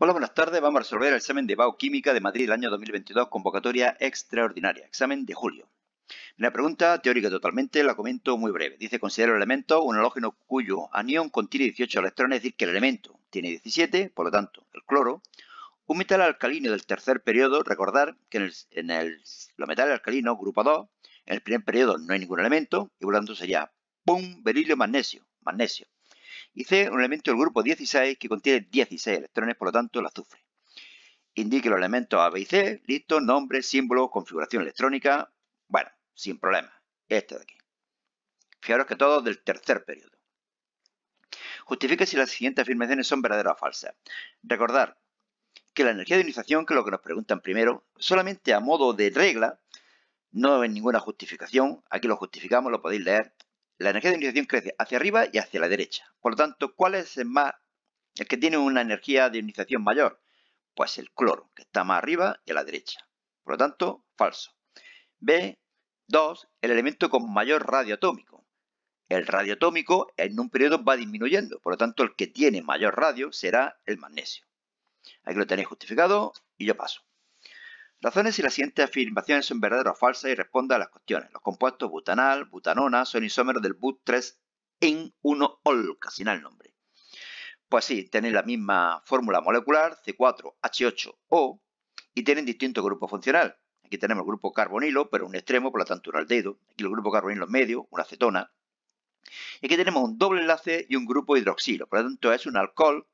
Hola, buenas tardes. Vamos a resolver el examen de Bioquímica de Madrid del año 2022, convocatoria extraordinaria, examen de julio. Una pregunta, teórica totalmente, la comento muy breve. Dice, considera el elemento un halógeno cuyo anión contiene 18 electrones, es decir, que el elemento tiene 17, por lo tanto, el cloro. Un metal alcalino del tercer periodo, recordar que en, el, los metales alcalinos, grupo 2, en el primer periodo no hay ningún elemento, y por tanto sería, ¡pum!, berilio, magnesio, magnesio y C, un elemento del grupo 16 que contiene 16 electrones, por lo tanto el azufre. Indique los elementos A, B y C, listo, nombre, símbolo, configuración electrónica, bueno, sin problema, este de aquí. Fijaros que todo del tercer periodo. justifica si las siguientes afirmaciones son verdaderas o falsas. Recordar que la energía de ionización, que es lo que nos preguntan primero, solamente a modo de regla, no es ninguna justificación, aquí lo justificamos, lo podéis leer, la energía de ionización crece hacia arriba y hacia la derecha. Por lo tanto, ¿cuál es el, más, que tiene una energía de ionización mayor? Pues el cloro, que está más arriba y a la derecha. Por lo tanto, falso. B, 2. El elemento con mayor radio atómico. El radio atómico en un periodo va disminuyendo, por lo tanto el que tiene mayor radio será el magnesio. Aquí lo tenéis justificado y yo paso. Razones si las siguientes afirmaciones son verdaderas o falsas y responda a las cuestiones. Los compuestos butanal, butanona son isómeros del but 3 en 1 ol, casi nada el nombre. Pues sí, tienen la misma fórmula molecular, C4H8O, y tienen distinto grupo funcional. Aquí tenemos el grupo carbonilo, pero un extremo, por la tanto al dedo. Aquí el grupo carbonilo en medio, una acetona. Y aquí tenemos un doble enlace y un grupo hidroxilo, por lo tanto es un alcohol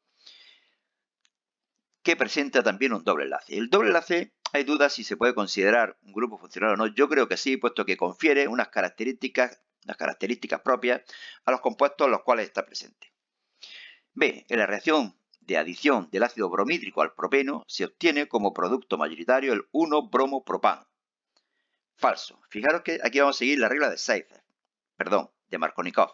que presenta también un doble enlace. El doble enlace hay dudas si se puede considerar un grupo funcional o no. Yo creo que sí, puesto que confiere unas características, unas características propias a los compuestos en los cuales está presente. B. En la reacción de adición del ácido bromídrico al propeno se obtiene como producto mayoritario el 1-bromopropan. Falso. Fijaros que aquí vamos a seguir la regla de Seifer, perdón, de Markovnikov.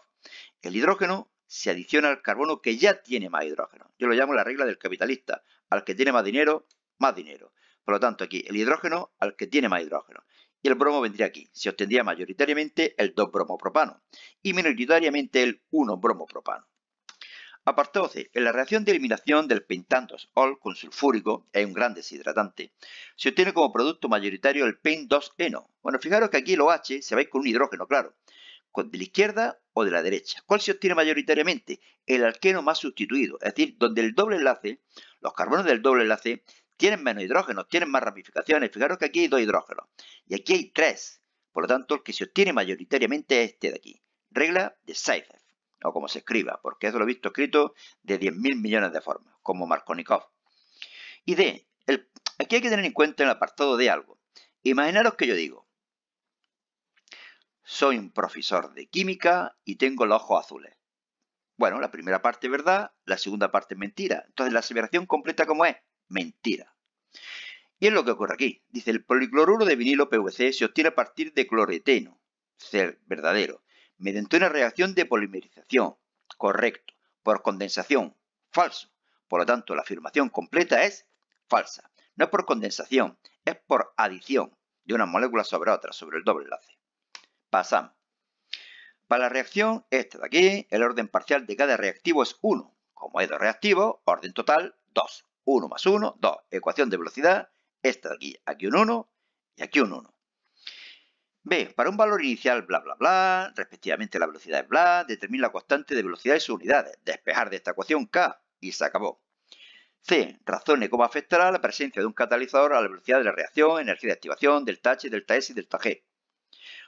El hidrógeno se adiciona al carbono que ya tiene más hidrógeno. Yo lo llamo la regla del capitalista. Al que tiene más dinero, más dinero. Por lo tanto, aquí el hidrógeno al que tiene más hidrógeno. Y el bromo vendría aquí. Se obtendría mayoritariamente el 2-bromopropano y minoritariamente el 1-bromopropano. Apartado C. En la reacción de eliminación del pentan-2-ol con sulfúrico, es un gran deshidratante, se obtiene como producto mayoritario el pen-2-eno. Bueno, fijaros que aquí el OH se va con un hidrógeno, claro, de la izquierda o de la derecha. ¿Cuál se obtiene mayoritariamente? El alqueno más sustituido, es decir, donde el doble enlace, los carbonos del doble enlace, tienen menos hidrógenos, tienen más ramificaciones. Fijaros que aquí hay dos hidrógenos y aquí hay tres. Por lo tanto, el que se obtiene mayoritariamente es este de aquí. Regla de Seifert, o como se escriba, porque eso lo he visto escrito de 10.000 millones de formas, como Markovnikov. Y D, aquí hay que tener en cuenta el apartado de algo. Imaginaros que yo digo, soy un profesor de química y tengo los ojos azules. Bueno, la primera parte es verdad, la segunda parte es mentira. Entonces, la aseveración completa como es mentira. Y es lo que ocurre aquí. Dice, el policloruro de vinilo PVC se obtiene a partir de cloreteno, ser verdadero, mediante una reacción de polimerización, correcto, por condensación, falso. Por lo tanto, la afirmación completa es falsa. No es por condensación, es por adición de una molécula sobre otra, sobre el doble enlace. Pasamos. Para la reacción, esta de aquí, el orden parcial de cada reactivo es 1. Como hay dos reactivos, orden total 2. 1 más 1, 2, ecuación de velocidad, esta de aquí, aquí un 1 y aquí un 1. B, para un valor inicial bla bla bla, respectivamente la velocidad es bla, determina la constante de velocidad y sus unidades, despejar de esta ecuación K y se acabó. C, razone cómo afectará la presencia de un catalizador a la velocidad de la reacción, energía de activación, delta H, delta S y delta G.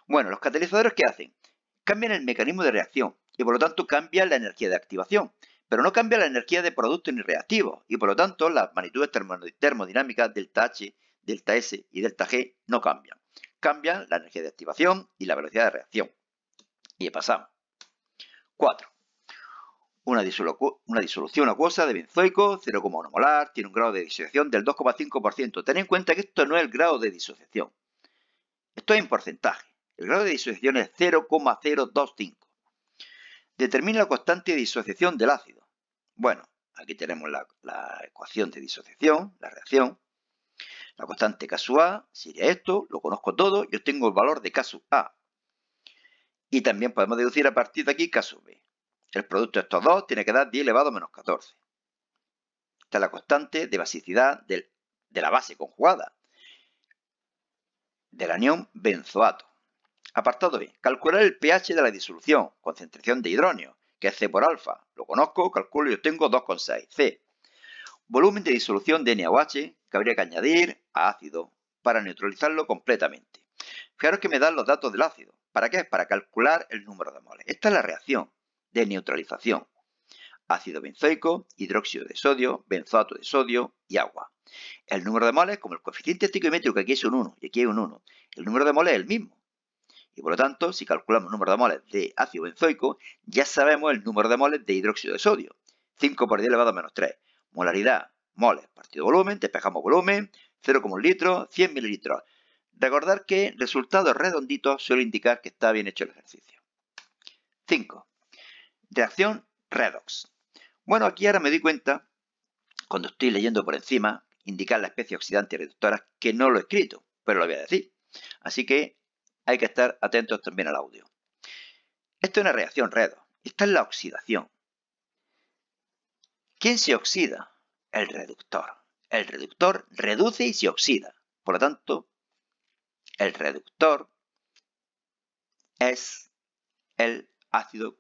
Bueno, los catalizadores ¿qué hacen? Cambian el mecanismo de reacción y por lo tanto cambian la energía de activación pero no cambia la energía de producto ni reactivo, y por lo tanto las magnitudes termodinámicas delta H, delta S y delta G no cambian. Cambian la energía de activación y la velocidad de reacción. Y pasamos. 4. Una, una, disolución acuosa de benzoico, 0,1 molar, tiene un grado de disociación del 2,5%. Ten en cuenta que esto no es el grado de disociación. Esto es en porcentaje. El grado de disociación es 0,025 determina la constante de disociación del ácido. Bueno, aquí tenemos la, ecuación de disociación, la reacción. La constante caso A sería esto, lo conozco todo, yo tengo el valor de caso A. Y también podemos deducir a partir de aquí caso B. El producto de estos dos tiene que dar 10 elevado a menos 14. Esta es la constante de basicidad de la base conjugada del anión benzoato. Apartado B. Calcular el pH de la disolución, concentración de hidróneo, que es C por alfa. Lo conozco, calculo y obtengo 2,6. C. Volumen de disolución de NaOH que habría que añadir a ácido para neutralizarlo completamente. Fijaros que me dan los datos del ácido. ¿Para qué? Para calcular el número de moles. Esta es la reacción de neutralización. Ácido benzoico, hidróxido de sodio, benzoato de sodio y agua. El número de moles, como el coeficiente estequiométrico, aquí es un 1 y aquí hay un 1. El número de moles es el mismo. Y por lo tanto, si calculamos el número de moles de ácido benzoico, ya sabemos el número de moles de hidróxido de sodio. 5 por 10 elevado menos 3. Molaridad, moles, partido volumen, despejamos volumen, 0,1 litro, 100 mililitros. Recordar que resultados redonditos suele indicar que está bien hecho el ejercicio. 5. Reacción redox. Bueno, aquí ahora me doy cuenta, cuando estoy leyendo por encima, indicar la especie oxidante y reductora, que no lo he escrito, pero lo voy a decir. Así que hay que estar atentos también al audio. Esto es una reacción redo. Esta es la oxidación. ¿Quién se oxida? El reductor. El reductor reduce y se oxida. Por lo tanto, el reductor es el ácido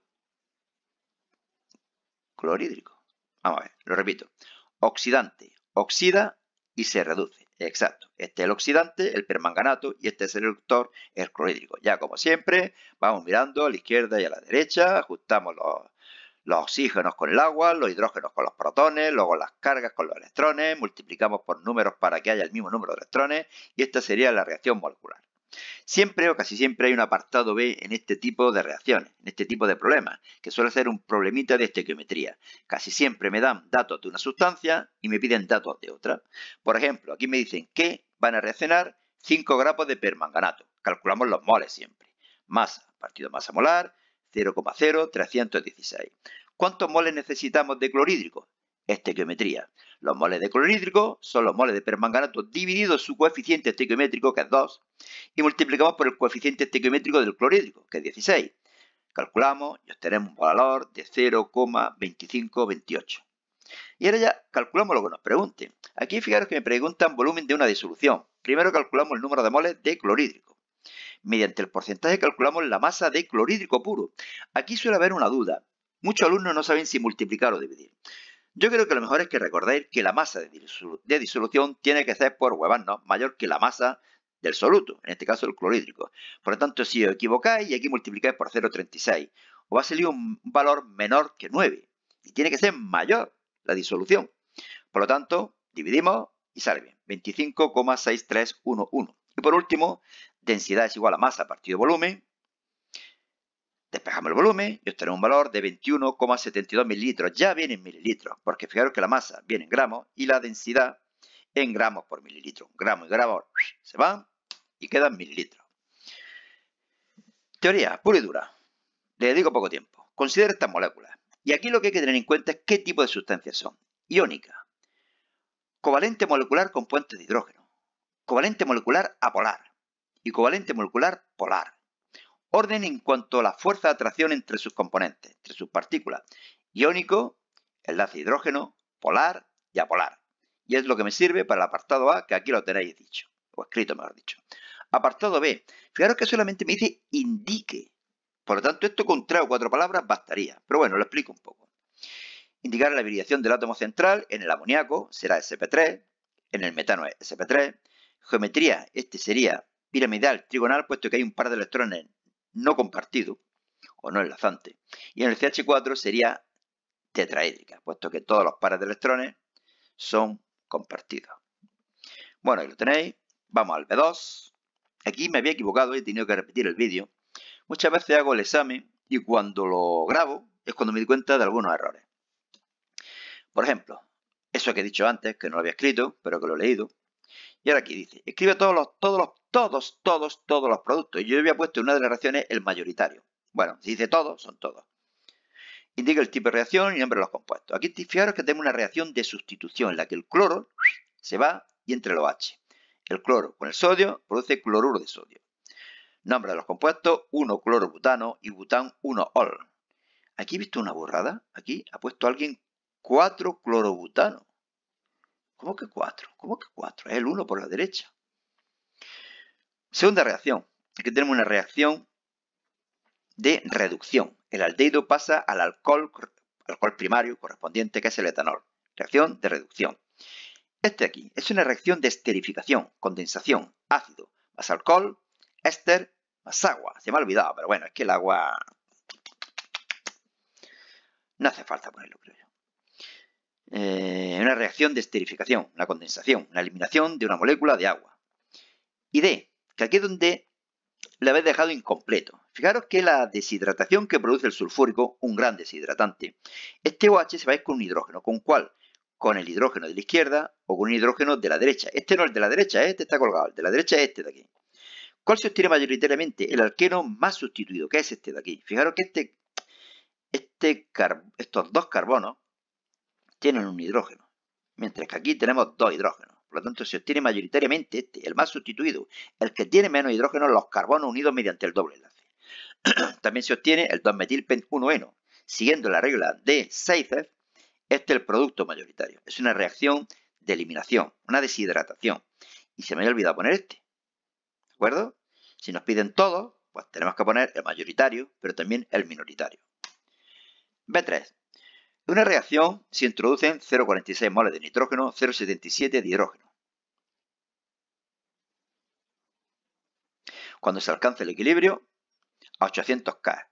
clorhídrico. Vamos a ver, lo repito. Oxidante, oxida y se reduce. Exacto. Este es el oxidante, el permanganato, y este es el reductor, el clorhídrico. Ya como siempre, vamos mirando a la izquierda y a la derecha, ajustamos los, los oxígenos con el agua, los hidrógenos con los protones, luego las cargas con los electrones, multiplicamos por números para que haya el mismo número de electrones, y esta sería la reacción molecular. Siempre o casi siempre hay un apartado B en este tipo de reacciones, en este tipo de problemas, que suele ser un problemita de estequiometría. Casi siempre me dan datos de una sustancia y me piden datos de otra. Por ejemplo, aquí me dicen que van a reaccionar 5 gramos de permanganato. Calculamos los moles siempre. Masa, partido masa molar, 0,0316. ¿Cuántos moles necesitamos de clorhídrico? Estequiometría. Los moles de clorhídrico son los moles de permanganato dividido su coeficiente estequiométrico, que es 2, y multiplicamos por el coeficiente estequiométrico del clorhídrico, que es 16. Calculamos y obtenemos un valor de 0,2528. Y ahora ya calculamos lo que nos pregunten. Aquí fijaros que me preguntan volumen de una disolución. Primero calculamos el número de moles de clorhídrico. Mediante el porcentaje calculamos la masa de clorhídrico puro. Aquí suele haber una duda. Muchos alumnos no saben si multiplicar o dividir. Yo creo que lo mejor es que recordéis que la masa de, disolución tiene que ser por no mayor que la masa del soluto, en este caso el clorhídrico. Por lo tanto, si os equivocáis y aquí multiplicáis por 0,36, os va a salir un valor menor que 9. Y tiene que ser mayor la disolución. Por lo tanto, dividimos y sale bien, 25,6311. Y por último, densidad es igual a masa partido volumen, Despejamos el volumen y obtenemos un valor de 21,72 mililitros. Ya viene en mililitros, porque fijaros que la masa viene en gramos y la densidad en gramos por mililitro. Gramos y gramos se van y quedan mililitros. Teoría pura y dura. Le dedico poco tiempo. Considera estas moléculas. Y aquí lo que hay que tener en cuenta es qué tipo de sustancias son. Iónica. Covalente molecular con puentes de hidrógeno. Covalente molecular apolar. Y covalente molecular polar orden en cuanto a la fuerza de atracción entre sus componentes, entre sus partículas, iónico, enlace hidrógeno, polar y apolar. Y es lo que me sirve para el apartado A, que aquí lo tenéis dicho, o escrito mejor dicho. Apartado B, fijaros que solamente me dice indique. Por lo tanto, esto con tres o cuatro palabras bastaría. Pero bueno, lo explico un poco. Indicar la hibridación del átomo central en el amoníaco, será SP3, en el metano es SP3. Geometría, este sería piramidal, trigonal, puesto que hay un par de electrones no compartido o no enlazante. Y en el CH4 sería tetraédrica, puesto que todos los pares de electrones son compartidos. Bueno, ahí lo tenéis. Vamos al B2. Aquí me había equivocado y he tenido que repetir el vídeo. Muchas veces hago el examen y cuando lo grabo es cuando me di cuenta de algunos errores. Por ejemplo, eso que he dicho antes, que no lo había escrito, pero que lo he leído, y ahora aquí dice, escribe todos los, todos los, todos, todos, todos los productos. yo había puesto en una de las reacciones el mayoritario. Bueno, si dice todos, son todos. Indica el tipo de reacción y nombre de los compuestos. Aquí fijaros que tengo una reacción de sustitución en la que el cloro se va y entre los H. El cloro con el sodio produce cloruro de sodio. Nombre de los compuestos, 1-clorobutano y bután 1-ol. Aquí he visto una borrada. Aquí ha puesto alguien 4-clorobutano. ¿Cómo que 4? ¿Cómo que 4? Es el 1 por la derecha. Segunda reacción. Aquí tenemos una reacción de reducción. El aldeído pasa al alcohol, alcohol primario correspondiente, que es el etanol. Reacción de reducción. Este aquí es una reacción de esterificación, condensación, ácido, más alcohol, éster, más agua. Se me ha olvidado, pero bueno, es que el agua... No hace falta ponerlo, creo eh, una reacción de esterificación, una condensación, una eliminación de una molécula de agua. Y D, que aquí es donde la habéis dejado incompleto. Fijaros que la deshidratación que produce el sulfúrico, un gran deshidratante, este OH se va a ir con un hidrógeno, ¿con cuál? Con el hidrógeno de la izquierda o con un hidrógeno de la derecha. Este no es el de la derecha, ¿eh? este está colgado, el de la derecha es este de aquí. ¿Cuál se obtiene mayoritariamente? El alqueno más sustituido, que es este de aquí. Fijaros que este, este estos dos carbonos tienen un hidrógeno, mientras que aquí tenemos dos hidrógenos. Por lo tanto, se obtiene mayoritariamente este, el más sustituido, el que tiene menos hidrógeno, los carbonos unidos mediante el doble enlace. También se obtiene el 2 metilpent 1 eno Siguiendo la regla de Seifert, este es el producto mayoritario. Es una reacción de eliminación, una deshidratación. Y se me había olvidado poner este. ¿De acuerdo? Si nos piden todos, pues tenemos que poner el mayoritario, pero también el minoritario. B3. En una reacción se introducen 0,46 moles de nitrógeno, 0,77 de hidrógeno. Cuando se alcanza el equilibrio, a 800 K,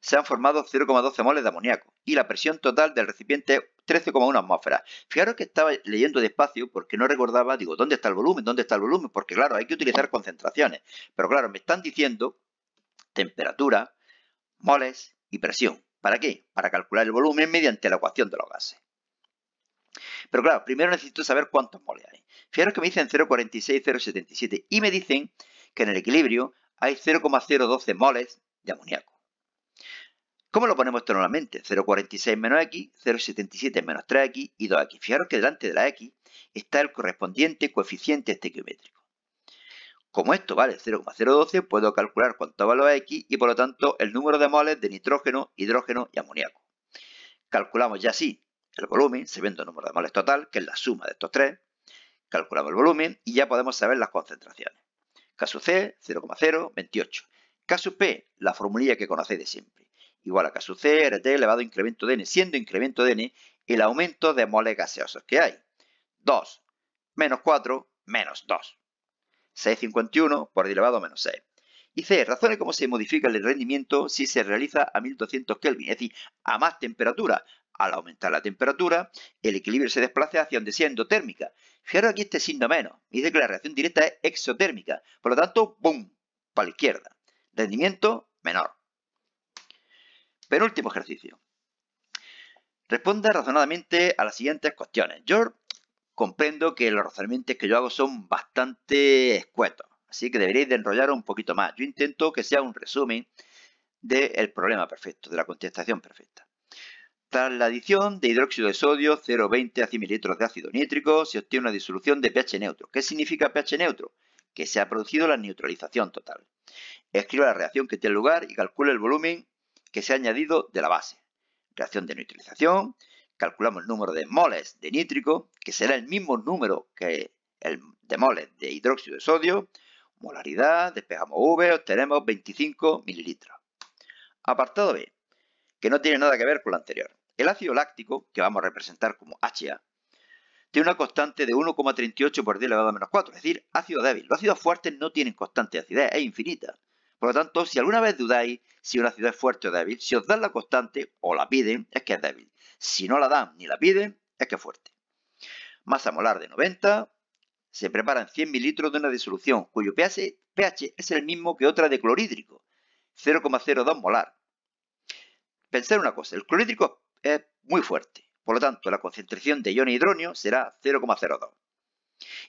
se han formado 0,12 moles de amoníaco y la presión total del recipiente es 13,1 atmósferas. Fijaros que estaba leyendo despacio porque no recordaba, digo, ¿dónde está el volumen? ¿Dónde está el volumen? Porque claro, hay que utilizar concentraciones. Pero claro, me están diciendo temperatura, moles y presión. ¿Para qué? Para calcular el volumen mediante la ecuación de los gases. Pero claro, primero necesito saber cuántos moles hay. Fijaros que me dicen 0,46, 0,77 y me dicen que en el equilibrio hay 0,012 moles de amoníaco. ¿Cómo lo ponemos esto normalmente? 0,46 menos x, 0,77 menos 3x y 2x. Fijaros que delante de la x está el correspondiente coeficiente estequiométrico. Como esto vale 0,012, puedo calcular cuánto vale X y por lo tanto el número de moles de nitrógeno, hidrógeno y amoníaco. Calculamos ya así el volumen, sabiendo el número de moles total, que es la suma de estos tres. Calculamos el volumen y ya podemos saber las concentraciones. Caso C, 0,028. Caso P, la formulilla que conocéis de siempre. Igual a caso C, RT elevado incremento de N, siendo incremento de N el aumento de moles gaseosos que hay. 2 menos 4 menos 2. 651 por elevado a menos 6. Y C, razone cómo se modifica el rendimiento si se realiza a 1200 Kelvin, es decir, a más temperatura. Al aumentar la temperatura, el equilibrio se desplaza hacia donde sea endotérmica. Fijaros aquí este signo menos. Dice que la reacción directa es exotérmica. Por lo tanto, ¡boom! Para la izquierda. Rendimiento menor. Penúltimo ejercicio. Responda razonadamente a las siguientes cuestiones. George comprendo que los razonamientos que yo hago son bastante escuetos, así que deberéis de enrollar un poquito más. Yo intento que sea un resumen del problema perfecto, de la contestación perfecta. Tras la adición de hidróxido de sodio 0,20 a 100 mililitros de ácido nítrico, se obtiene una disolución de pH neutro. ¿Qué significa pH neutro? Que se ha producido la neutralización total. Escriba la reacción que tiene lugar y calcula el volumen que se ha añadido de la base. Reacción de neutralización, calculamos el número de moles de nítrico, que será el mismo número que el de moles de hidróxido de sodio, molaridad, despejamos V, obtenemos 25 mililitros. Apartado B, que no tiene nada que ver con lo anterior. El ácido láctico, que vamos a representar como HA, tiene una constante de 1,38 por 10 elevado a menos 4, es decir, ácido débil. Los ácidos fuertes no tienen constante de acidez, es infinita. Por lo tanto, si alguna vez dudáis si una ácido es fuerte o débil, si os dan la constante o la piden, es que es débil. Si no la dan ni la piden, es que es fuerte. Masa molar de 90. Se preparan 100 mililitros de una disolución cuyo pH, es el mismo que otra de clorhídrico, 0,02 molar. Pensar una cosa, el clorhídrico es muy fuerte, por lo tanto la concentración de iones hidróneo será 0,02.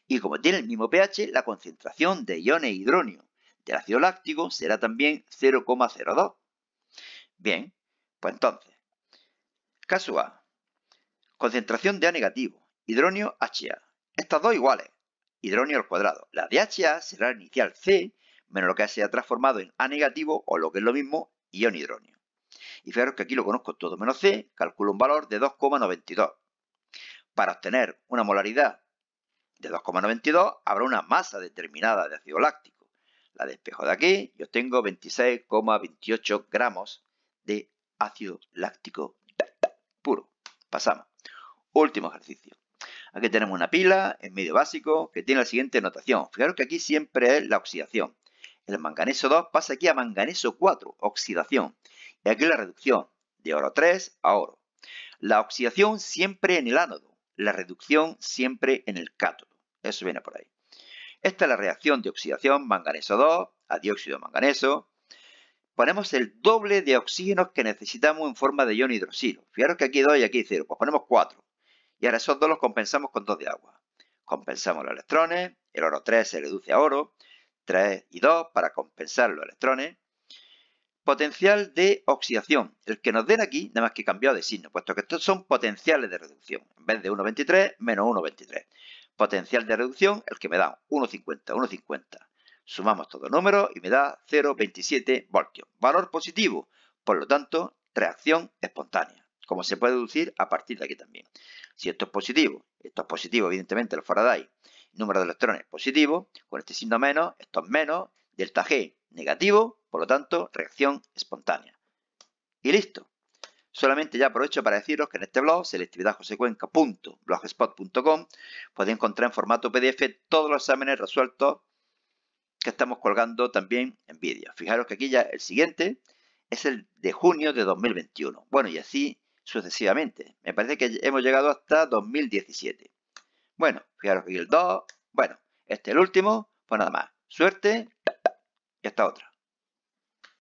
Y como tiene el mismo pH, la concentración de iones hidróneo del ácido láctico será también 0,02. Bien, pues entonces, Caso A. Concentración de A negativo, hidronio HA. Estas dos iguales, hidronio al cuadrado. La de HA será la inicial C menos lo que se ha transformado en A negativo o lo que es lo mismo, ion hidronio. Y fijaros que aquí lo conozco todo menos C, calculo un valor de 2,92. Para obtener una molaridad de 2,92 habrá una masa determinada de ácido láctico. La despejo de aquí y obtengo 26,28 gramos de ácido láctico Pasamos. Último ejercicio. Aquí tenemos una pila en medio básico que tiene la siguiente notación. Fijaros que aquí siempre es la oxidación. El manganeso 2 pasa aquí a manganeso 4, oxidación. Y aquí la reducción de oro 3 a oro. La oxidación siempre en el ánodo, la reducción siempre en el cátodo. Eso viene por ahí. Esta es la reacción de oxidación manganeso 2 a dióxido de manganeso ponemos el doble de oxígeno que necesitamos en forma de ion hidroxilo. Fijaros que aquí doy y aquí cero. pues ponemos 4. Y ahora esos dos los compensamos con dos de agua. Compensamos los electrones, el oro 3 se reduce a oro, 3 y 2 para compensar los electrones. Potencial de oxidación, el que nos den aquí, nada más que cambiado de signo, puesto que estos son potenciales de reducción. En vez de 1,23, menos 1,23. Potencial de reducción, el que me da 1,50, 1,50. Sumamos todo el números y me da 0,27 voltios. Valor positivo, por lo tanto, reacción espontánea, como se puede deducir a partir de aquí también. Si esto es positivo, esto es positivo, evidentemente, el Faraday, número de electrones positivo, con este signo menos, esto es menos, delta G negativo, por lo tanto, reacción espontánea. Y listo. Solamente ya aprovecho para deciros que en este blog, selectividadjosecuenca.blogspot.com, podéis encontrar en formato PDF todos los exámenes resueltos que estamos colgando también en vídeo. Fijaros que aquí ya el siguiente es el de junio de 2021. Bueno, y así sucesivamente. Me parece que hemos llegado hasta 2017. Bueno, fijaros que el 2. Bueno, este el último. Pues nada más. Suerte. Y hasta otra.